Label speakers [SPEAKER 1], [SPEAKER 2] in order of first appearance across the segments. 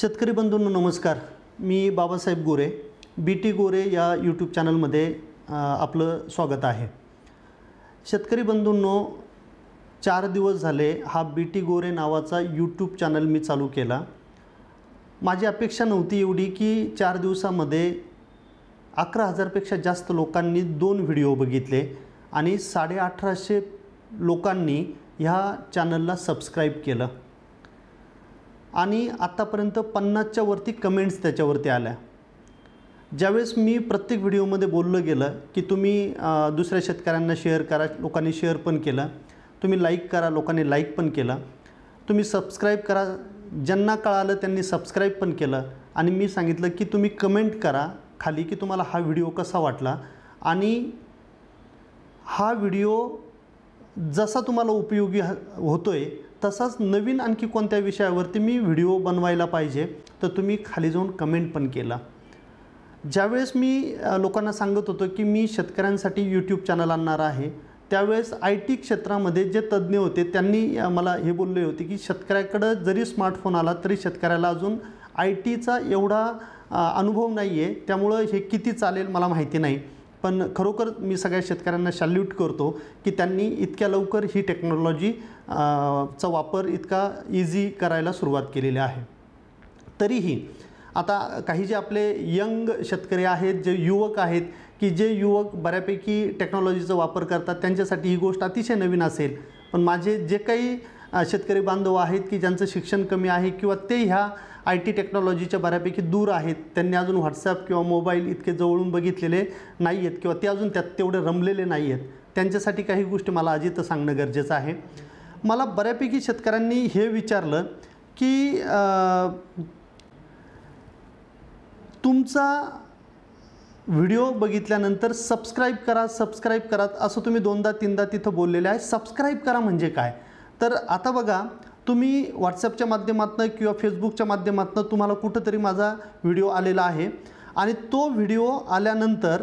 [SPEAKER 1] शेतकरी बंधूंनो नमस्कार मी बाबासाहेब गोरे बी टी गोरे या यूट्यूब चॅनलमध्ये आपलं स्वागत आहे शेतकरी बंधूंनो चार दिवस झाले हा बी टी गोरे नावाचा यूट्यूब चॅनल मी चालू केला माझी अपेक्षा नव्हती एवढी की चार दिवसामध्ये अकरा हजारपेक्षा जास्त लोकांनी दोन व्हिडिओ बघितले आणि साडे अठराशे लोकांनी ह्या चॅनलला सबस्क्राईब केलं आणि आत्तापर्यंत पन्नासच्या वरती कमेंट्स त्याच्यावरती आल्या ज्यावेळेस मी प्रत्येक व्हिडिओमध्ये बोललं गेलं की तुम्ही दुसऱ्या शेतकऱ्यांना शेअर करा लोकांनी शेअर पण केलं तुम्ही लाईक करा लोकांनी लाईक पण केलं तुम्ही सबस्क्राईब करा ज्यांना कळालं त्यांनी सबस्क्राईब पण केलं आणि मी सांगितलं की तुम्ही कमेंट करा खाली की तुम्हाला हा व्हिडिओ कसा वाटला आणि हा व्हिडिओ जसा तुम्हाला उपयोगी होतो आहे तसाच नवीन आणखी कोणत्या विषयावरती मी व्हिडिओ बनवायला पाहिजे तर तुम्ही खाली जाऊन कमेंट पण केला ज्यावेळेस मी लोकांना सांगत होतो की मी शेतकऱ्यांसाठी यूट्यूब चॅनल आणणार आहे त्यावेळेस आय टी क्षेत्रामध्ये जे तज्ज्ञ होते त्यांनी मला हे बोलले होते की शेतकऱ्याकडं जरी स्मार्टफोन आला तरी शेतकऱ्याला अजून आय टीचा एवढा अनुभव नाही आहे त्यामुळं हे किती चालेल मला माहिती नाही पण खरोखर मी सगळ्या शेतकऱ्यांना सॅल्यूट करतो की त्यांनी इतक्या लवकर ही टेक्नॉलॉजी चा वापर इतका इझी करायला सुरुवात केलेली आहे तरीही आता काही जे आपले यंग शेतकरी आहेत जे युवक आहेत की जे युवक बऱ्यापैकी टेक्नॉलॉजीचा वापर करतात त्यांच्यासाठी ही गोष्ट अतिशय नवीन असेल पण माझे जे काही शेतकरी बांधव आहेत की ज्यांचं शिक्षण कमी आहे किंवा ते ह्या आय टी टेक्नॉलॉजीच्या बऱ्यापैकी दूर आहेत त्यांनी अजून व्हॉट्सॲप किंवा मोबाईल इतके जवळून बघितलेले नाही आहेत किंवा ते अजून त्यात तेवढे रमलेले नाही आहेत त्यांच्यासाठी काही गोष्टी मला अजित सांगणं गरजेचं आहे मला बऱ्यापैकी शेतकऱ्यांनी हे विचारलं की तुमचा व्हिडिओ बघितल्यानंतर सबस्क्राईब करा सबस्क्राईब करा असं तुम्ही दोनदा तीनदा तिथं बोललेले आहे सबस्क्राईब करा म्हणजे काय तर आता बघा तुम्ही व्हॉट्सअपच्या माध्यमातून किंवा फेसबुकच्या माध्यमातून तुम्हाला कुठंतरी माझा व्हिडिओ आलेला आहे आणि तो व्हिडिओ आल्यानंतर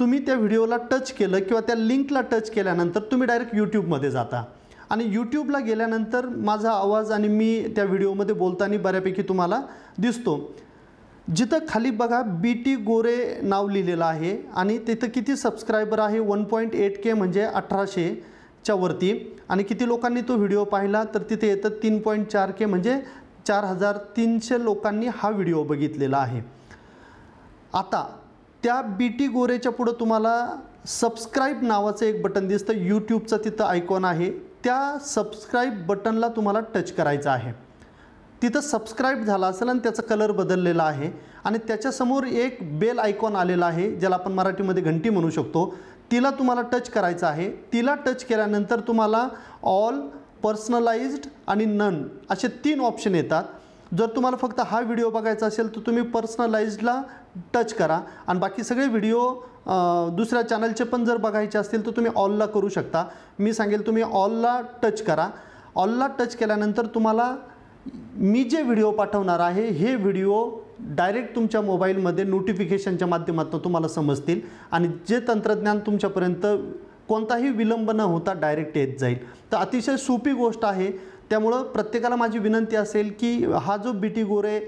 [SPEAKER 1] तुम्ही त्या व्हिडिओला टच केलं किंवा त्या लिंकला टच केल्यानंतर तुम्ही डायरेक्ट यूट्यूबमध्ये जाता आणि यूट्यूबला गेल्यानंतर माझा आवाज आणि मी त्या व्हिडिओमध्ये बोलताना बऱ्यापैकी तुम्हाला दिसतो जिथं खाली बघा बी टी गोरे नाव लिहिलेलं आहे आणि तिथं किती सबस्क्रायबर आहे वन पॉईंट एट के म्हणजे अठराशेच्या वरती आणि किती लोकांनी तो व्हिडिओ पाहिला तर तिथे येतं तीन पॉईंट चार के म्हणजे चार हजार तीनशे लोकांनी हा व्हिडिओ बघितलेला आहे आता त्या बी टी गोरेच्या पुढं तुम्हाला सबस्क्राईब नावाचं एक बटन दिसतं यूट्यूबचं तिथं आयकॉन आहे त्या सबस्क्राईब बटनला तुम्हाला टच करायचं आहे तिथं सबस्क्राईब झाला असेल आणि त्याचा कलर बदललेला आहे आणि त्याच्यासमोर एक बेल आयकॉन आलेला आहे ज्याला आपण मराठीमध्ये घंटी म्हणू शकतो तिला तुम्हाला टच करायचं आहे तिला टच केल्यानंतर तुम्हाला ऑल पर्सनलाइज्ड आणि नन असे तीन ऑप्शन येतात जर तुम्हाला फक्त हा व्हिडिओ बघायचा असेल तर तुम्ही पर्सनलाइज्डला टच करा आणि बाकी सगळे व्हिडिओ दुसऱ्या चॅनलचे पण जर बघायचे असतील तर तुम्ही ऑलला करू शकता मी सांगेल तुम्ही ऑलला टच करा ऑलला टच केल्यानंतर तुम्हाला मी जे व्हिडिओ पाठवणार आहे हे व्हिडिओ डायरेक्ट तुमच्या मोबाईलमध्ये नोटिफिकेशनच्या माध्यमातून तुम्हाला समजतील आणि जे तंत्रज्ञान तुमच्यापर्यंत कोणताही विलंब न होता डायरेक्ट येत जाईल तर अतिशय सोपी गोष्ट आहे त्यामुळं प्रत्येकाला माझी विनंती असेल की हा जो बी टी गोरे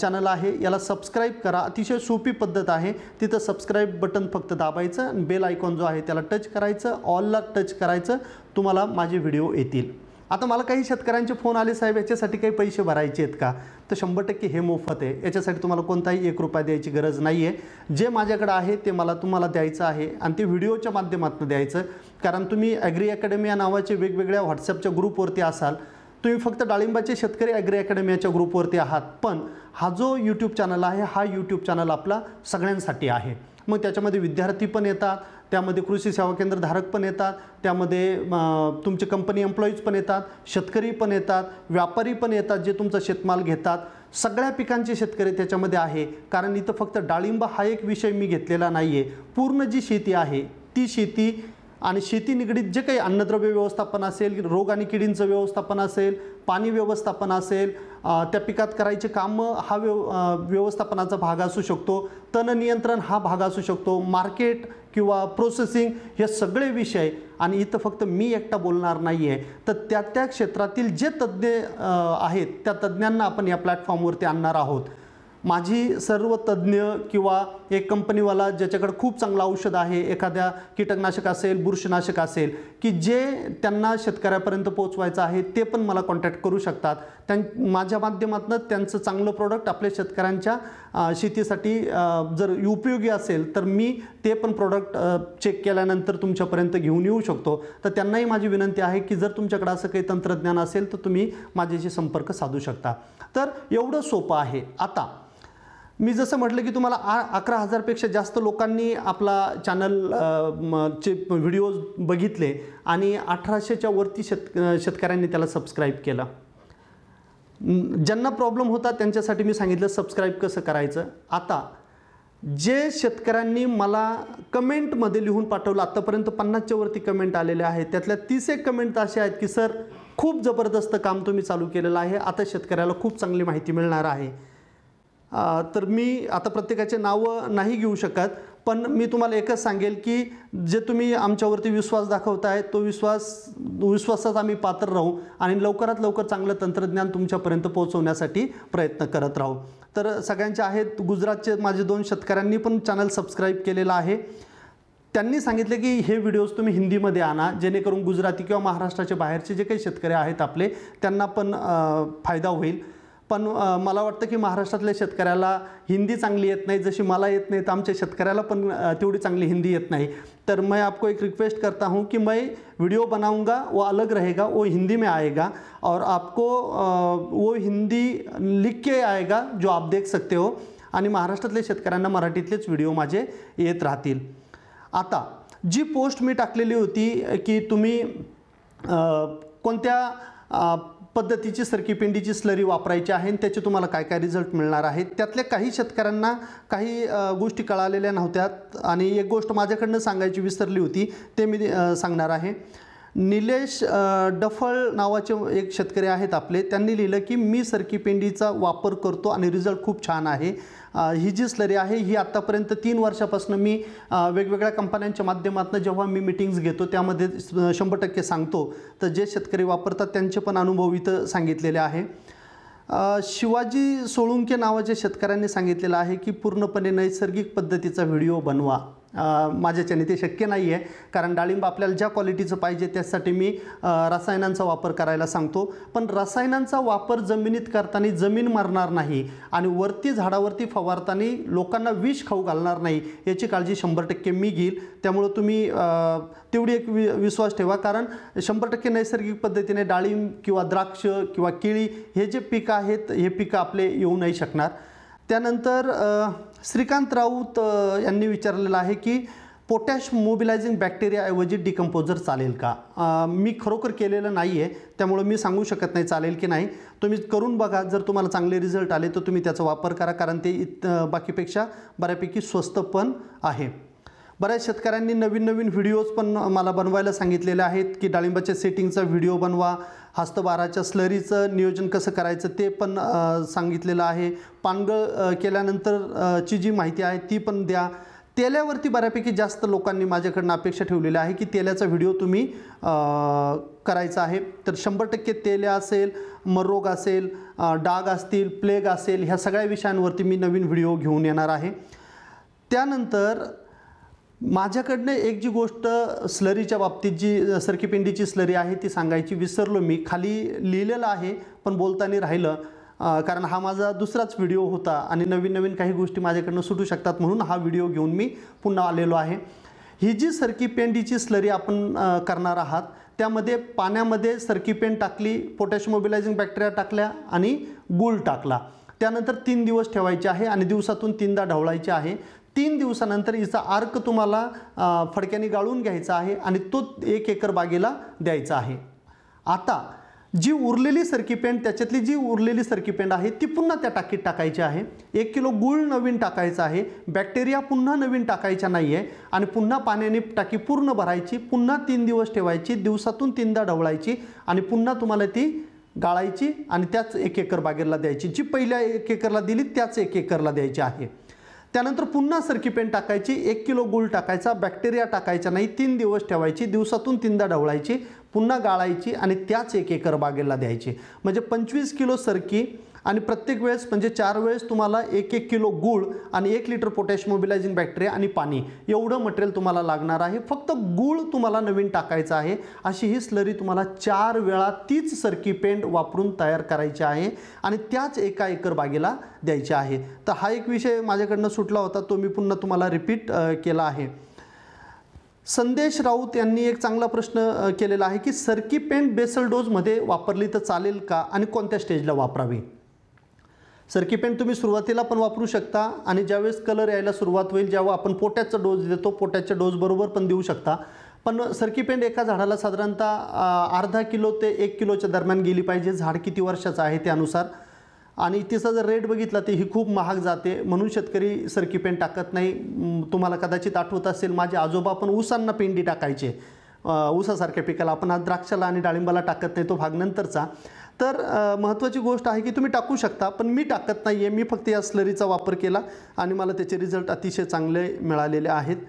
[SPEAKER 1] चॅनल आहे याला सबस्क्राईब करा अतिशय सोपी पद्धत आहे तिथं सबस्क्राईब बटन फक्त दाबायचं आणि बेल आयकॉन जो आहे त्याला टच करायचं ऑलला टच करायचं तुम्हाला माझे व्हिडिओ येतील आता मला काही शेतकऱ्यांचे फोन आले साहेब याच्यासाठी काही पैसे भरायचे आहेत का तर शंभर टक्के हे मोफत आहे याच्यासाठी तुम्हाला कोणताही एक रुपया द्यायची गरज नाही आहे जे माझ्याकडे आहे ते मला तुम्हाला द्यायचं आहे आणि ते व्हिडिओच्या माध्यमातून द्यायचं कारण तुम्ही ॲग्री अकॅडमी या नावाचे वेगवेगळ्या व्हॉट्सअपच्या ग्रुपवरती असाल तुम्ही फक्त डाळिंबाचे शेतकरी ॲग्री अकॅडमीच्या ग्रुपवरती आहात पण हा जो यूट्यूब चॅनल आहे हा यूट्यूब चॅनल आपला सगळ्यांसाठी आहे मग त्याच्यामध्ये विद्यार्थी पण येतात त्यामध्ये कृषी सेवा केंद्र धारक पण येतात त्यामध्ये तुमचे कंपनी एम्प्लॉईज पण येतात शेतकरी पण येतात व्यापारी पण येतात जे तुमचा शेतमाल घेतात सगळ्या पिकांचे शेतकरी त्याच्यामध्ये आहे कारण इथं फक्त डाळिंब हा एक विषय मी घेतलेला नाही आहे पूर्ण जी शेती आहे ती शेती आणि शेती निगडीत जे काही अन्नद्रव्य व्यवस्थापन असेल रोग आणि किडींचं व्यवस्थापन असेल पाणी व्यवस्थापन असेल त्या पिकात करायचे कामं हा व्यव व्यवस्थापनाचा भाग असू शकतो तण नियंत्रण हा भाग असू शकतो मार्केट किंवा प्रोसेसिंग हे सगळे विषय आणि इथं फक्त मी एकटा बोलणार नाही आहे तर त्या त्या क्षेत्रातील जे तज्ज्ञ आहेत त्या तज्ज्ञांना आपण या प्लॅटफॉर्मवरती आणणार आहोत माझी सर्व तज्ज्ञ किंवा एक कंपनीवाला ज्याच्याकडे खूप चांगलं औषध आहे एखाद्या कीटकनाशक असेल बुरशीनाशक असेल की जे त्यांना शेतकऱ्यापर्यंत पोचवायचं आहे ते पण मला कॉन्टॅक्ट करू शकतात त्यां माझ्या माध्यमातून त्यांचं चांगलं प्रोडक्ट आपल्या शेतकऱ्यांच्या शेतीसाठी जर उपयोगी असेल तर मी ते पण प्रोडक्ट चेक केल्यानंतर तुमच्यापर्यंत घेऊन येऊ शकतो तर त्यांनाही माझी विनंती आहे की जर तुमच्याकडे असं काही तंत्रज्ञान असेल तर तुम्ही माझ्याशी संपर्क साधू शकता तर एवढं सोपं आहे आता मी जसं म्हटलं की तुम्हाला आ अकरा हजारपेक्षा जास्त लोकांनी आपला चॅनल चे व्हिडिओज बघितले आणि अठराशेच्या वरती शेत शेतकऱ्यांनी त्याला सबस्क्राईब केलं ज्यांना प्रॉब्लेम होता त्यांच्यासाठी मी सांगितलं सबस्क्राईब कसं करायचं आता जे शेतकऱ्यांनी मला कमेंटमध्ये लिहून पाठवलं आत्तापर्यंत पन्नासच्या वरती कमेंट आलेले आहेत त्यातल्या तीस एक कमेंट असे आहेत की सर खूप जबरदस्त काम तुम्ही चालू केलेलं आहे आता शेतकऱ्याला खूप चांगली माहिती मिळणार आहे तर मी आता प्रत्येकाचे नावं नाही घेऊ शकत पण मी तुम्हाला एकच सांगेल की जे तुम्ही आमच्यावरती विश्वास दाखवताय तो विश्वास विश्वासात आम्ही पात्र राहू आणि लवकरात लवकर चांगलं तंत्रज्ञान तुमच्यापर्यंत पोहोचवण्यासाठी प्रयत्न करत राहू तर सगळ्यांचे आहेत गुजरातचे माझे दोन शेतकऱ्यांनी पण चॅनल सबस्क्राईब केलेलं आहे त्यांनी सांगितले की हे व्हिडिओज तुम्ही हिंदीमध्ये आणा जेणेकरून गुजराती किंवा महाराष्ट्राच्या बाहेरचे जे काही शेतकरी आहेत आपले त्यांना पण फायदा होईल पण मला वाटतं की महाराष्ट्रातल्या शेतकऱ्याला हिंदी चांगली येत नाही जशी मला येत नाही तर आमच्या शेतकऱ्याला पण तेवढी चांगली हिंदी येत नाही तर मैं आपको एक रिक्वेस्ट करता हूँ कि मैं वीडियो बनाऊँगा वो अलग रहेगा वो हिंदी में आएगा और आपको वो हिंदी लिख के आएगा जो आप देख सकते हो आणि महाराष्ट्रातल्या शेतकऱ्यांना मराठीतलेच व्हिडिओ माझे येत राहतील आता जी पोस्ट मी टाकलेली होती की तुम्ही कोणत्या पद्धतीची पिंडीची स्लरी वापरायची आहे आणि त्याचे तुम्हाला काय काय रिझल्ट मिळणार आहेत त्यातल्या काही शेतकऱ्यांना काही गोष्टी कळालेल्या नव्हत्या आणि एक गोष्ट माझ्याकडनं सांगायची विसरली होती ते मी सांगणार आहे निलेश डफळ नावाचे एक शेतकरी आहेत आपले त्यांनी लिहिलं की मी सरकी पेंडीचा वापर करतो आणि रिझल्ट खूप छान आहे ही जी स्लरी आहे ही आत्तापर्यंत तीन वर्षापासून मी वेगवेगळ्या कंपन्यांच्या माध्यमातून जेव्हा मी मिटिंग्स घेतो त्यामध्ये शंभर टक्के सांगतो तर जे शेतकरी वापरतात त्यांचे पण अनुभव इथं सांगितलेले आहे शिवाजी सोळुंके नावाच्या शेतकऱ्यांनी सांगितलेलं आहे की पूर्णपणे नैसर्गिक पद्धतीचा व्हिडिओ बनवा माझ्याच्याने ते शक्य नाही आहे कारण डाळिंब आपल्याला ज्या क्वालिटीचं पाहिजे त्यासाठी मी रसायनांचा वापर करायला सांगतो पण रसायनांचा वापर जमिनीत करताना जमीन मारणार नाही आणि वरती झाडावरती फवारताना लोकांना विष खाऊ घालणार नाही याची काळजी शंभर टक्के मी घेईल त्यामुळं तुम्ही तेवढी एक वि विश्वास ठेवा कारण शंभर टक्के नैसर्गिक पद्धतीने डाळिंब किंवा द्राक्ष किंवा केळी हे जे पिकं आहेत हे पिकं आपले येऊ नाही शकणार त्यानंतर श्रीकांत राऊत यांनी विचारलेलं आहे की पोटॅश मोबिलायझिंग बॅक्टेरियाऐवजी डिकम्पोजर चालेल का मी खरोखर केलेलं नाही आहे त्यामुळं मी सांगू शकत नाही चालेल की नाही तुम्ही करून बघा जर तुम्हाला चांगले रिझल्ट आले तर तुम्ही त्याचा वापर करा कारण ते इत बाकीपेक्षा बऱ्यापैकी स्वस्त पण आहे बऱ्याच शेतकऱ्यांनी नवीन नवीन व्हिडिओज पण मला बनवायला सांगितलेले आहेत की डाळिंबाच्या सेटिंगचा व्हिडिओ बनवा हस्तबाराच्या स्लरीचं नियोजन कसं करायचं ते पण सांगितलेलं आहे पानगळ केल्यानंतरची जी माहिती आहे ती पण द्या तेल्यावरती बऱ्यापैकी जास्त लोकांनी माझ्याकडनं अपेक्षा ठेवलेली आहे की तेल्याचा व्हिडिओ तुम्ही करायचा आहे तर शंभर टक्के तेल्या असेल मरोग असेल डाग असतील प्लेग असेल ह्या सगळ्या विषयांवरती मी नवीन व्हिडिओ घेऊन येणार आहे त्यानंतर माझ्याकडनं एक जी गोष्ट स्लरीच्या बाबतीत जी सरकीपिंडीची स्लरी आहे ती सांगायची विसरलो मी खाली लिहिलेलं आहे पण बोलताना राहिलं कारण हा माझा दुसराच व्हिडिओ होता आणि नवीन नवीन काही गोष्टी माझ्याकडनं सुटू शकतात म्हणून हा व्हिडिओ घेऊन मी पुन्हा आलेलो आहे ही जी सरकीपेंडीची स्लरी आपण करणार आहात त्यामध्ये पाण्यामध्ये सरकीपेंड टाकली पोटॅश मोबिलायझिंग बॅक्टेरिया टाकल्या आणि गुळ टाकला त्यानंतर तीन दिवस ठेवायचे आहे आणि दिवसातून तीनदा ढवळायचे आहे तीन दिवसानंतर हिचा आर्क तुम्हाला फडक्याने गाळून घ्यायचा आहे आणि तो एक एकर बागेला द्यायचा आहे आता जी उरलेली सर्किपेंट त्याच्यातली जी उरलेली सर्किपेंट आहे ती पुन्हा त्या टाकीत टाकायची आहे एक किलो गुळ नवीन टाकायचा आहे बॅक्टेरिया पुन्हा नवीन टाकायच्या नाही आहे आणि पुन्हा पाण्याने टाकी पूर्ण भरायची पुन्हा तीन दिवस ठेवायची दिवसातून तीनदा ढवळायची आणि पुन्हा तुम्हाला ती गाळायची आणि त्याच एक एकर बागेला द्यायची जी पहिल्या एक एकरला दिली त्याच एक एकरला द्यायची आहे त्यानंतर पुन्हा पेन टाकायची एक किलो गुळ टाकायचा बॅक्टेरिया टाकायचा नाही तीन दिवस ठेवायची दिवसातून तीनदा ढवळायची पुन्हा गाळायची आणि त्याच एक एकर बागेला द्यायची म्हणजे पंचवीस किलो सरकी आणि प्रत्येक वेळेस म्हणजे चार वेळेस तुम्हाला एक एक किलो गूळ आणि एक लिटर पोटॅश मोबिलायझिंग बॅक्टेरिया आणि पाणी एवढं मटेरियल तुम्हाला लागणार आहे फक्त गूळ तुम्हाला नवीन टाकायचं आहे अशी ही स्लरी तुम्हाला चार वेळा तीच सरकी पेंट वापरून तयार करायची आहे आणि त्याच एका एकर बागेला द्यायची आहे तर हा एक विषय माझ्याकडनं सुटला होता तो मी पुन्हा तुम्हाला रिपीट केला आहे संदेश राऊत यांनी एक चांगला प्रश्न केलेला आहे की सरकी पेंट बेसल डोजमध्ये वापरली तर चालेल का आणि कोणत्या स्टेजला वापरावी सरकी पेंट तुम्ही सुरुवातीला पण वापरू शकता आणि ज्यावेळेस कलर यायला सुरुवात होईल जेव्हा आपण पोट्याचा डोस देतो पोट्याच्या डोसबरोबर पण देऊ शकता पण सरकी पेंट एका झाडाला साधारणतः अर्धा किलो ते एक किलोच्या दरम्यान गेली पाहिजे झाड किती वर्षाचं आहे त्यानुसार आणि तिचा जर रेट बघितला तर ही खूप महाग जाते म्हणून शेतकरी सरकी पेंट टाकत नाही तुम्हाला कदाचित आठवत असेल माझे आजोबा पण ऊसांना पेंडी टाकायचे ऊसासारख्या पिकाला आपण आज द्राक्षाला आणि डाळिंबाला टाकत नाही तो भाग नंतरचा तर महत्त्वाची गोष्ट आहे की तुम्ही टाकू शकता पण मी टाकत नाही आहे मी फक्त या स्लरीचा वापर केला आणि मला त्याचे रिझल्ट अतिशय चांगले मिळालेले आहेत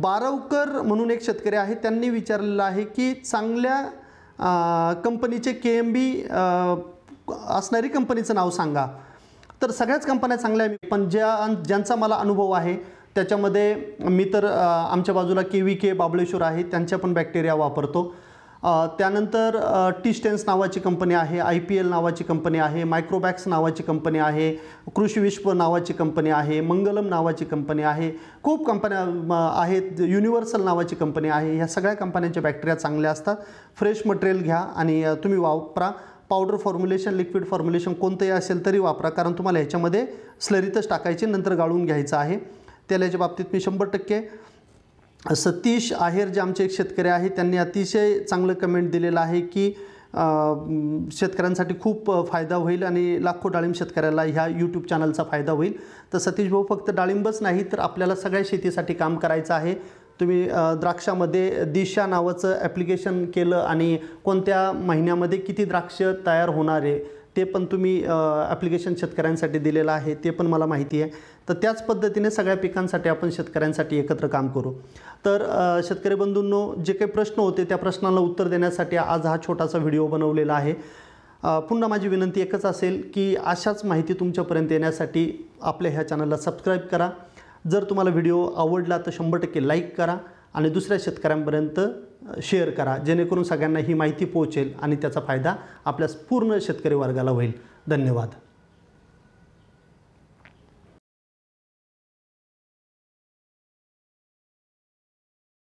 [SPEAKER 1] बारवकर म्हणून एक शेतकरी आहे त्यांनी विचारलेलं आहे की चांगल्या कंपनीचे के एम बी असणारी कंपनीचं नाव सांगा तर सगळ्याच कंपन्या चांगल्या मी पण ज्या ज्यांचा मला अनुभव आहे त्याच्यामध्ये मी तर आमच्या बाजूला के व्ही के बाबळेश्वर आहे त्यांच्या पण बॅक्टेरिया वापरतो त्यानंतर टीस्टेन्स नावाची कंपनी आहे आय पी एल नावाची कंपनी आहे मायक्रोबॅक्स नावाची कंपनी आहे कृषी विश्व नावाची कंपनी आहे मंगलम नावाची कंपनी आहे खूप कंपन्या आहेत युनिव्हर्सल नावाची कंपनी आहे ह्या सगळ्या कंपन्यांच्या बॅक्टेरिया चांगल्या असतात फ्रेश मटेरियल घ्या आणि तुम्ही वापरा पावडर फॉर्म्युलेशन लिक्विड फॉर्म्युलेशन कोणतंही असेल तरी वापरा कारण तुम्हाला ह्याच्यामध्ये स्लरीतच टाकायचे नंतर गाळून घ्यायचं आहे त्याला याच्या बाबतीत मी शंभर टक्के सतीश आहेर जे आमचे एक शेतकरी आहे त्यांनी अतिशय चांगलं कमेंट दिलेलं आहे की शेतकऱ्यांसाठी खूप फायदा होईल आणि लाखो डाळिंब शेतकऱ्याला ह्या यूट्यूब चॅनलचा फायदा होईल तर सतीश भाऊ फक्त डाळिंबच नाही तर आपल्याला सगळ्या शेतीसाठी काम करायचं आहे तुम्ही द्राक्षामध्ये दिशा नावाचं ॲप्लिकेशन केलं आणि कोणत्या महिन्यामध्ये किती द्राक्ष तयार होणार आहे ते पण तुम्ही ॲप्लिकेशन शेतकऱ्यांसाठी दिलेलं आहे ते पण मला माहिती आहे तर त्याच पद्धतीने सगळ्या पिकांसाठी आपण शेतकऱ्यांसाठी एकत्र काम करू तर शेतकरी बंधूंनो जे काही प्रश्न होते त्या प्रश्नांना उत्तर देण्यासाठी आज हा छोटासा व्हिडिओ बनवलेला आहे पुन्हा माझी विनंती एकच असेल की अशाच माहिती तुमच्यापर्यंत येण्यासाठी आपल्या ह्या चॅनलला सबस्क्राईब करा जर तुम्हाला व्हिडिओ आवडला तर शंभर टक्के लाईक करा आणि दुसऱ्या शेतकऱ्यांपर्यंत शेअर करा जेणेकरून सगळ्यांना ही माहिती पोहोचेल आणि त्याचा फायदा आपल्या पूर्ण शेतकरी वर्गाला होईल धन्यवाद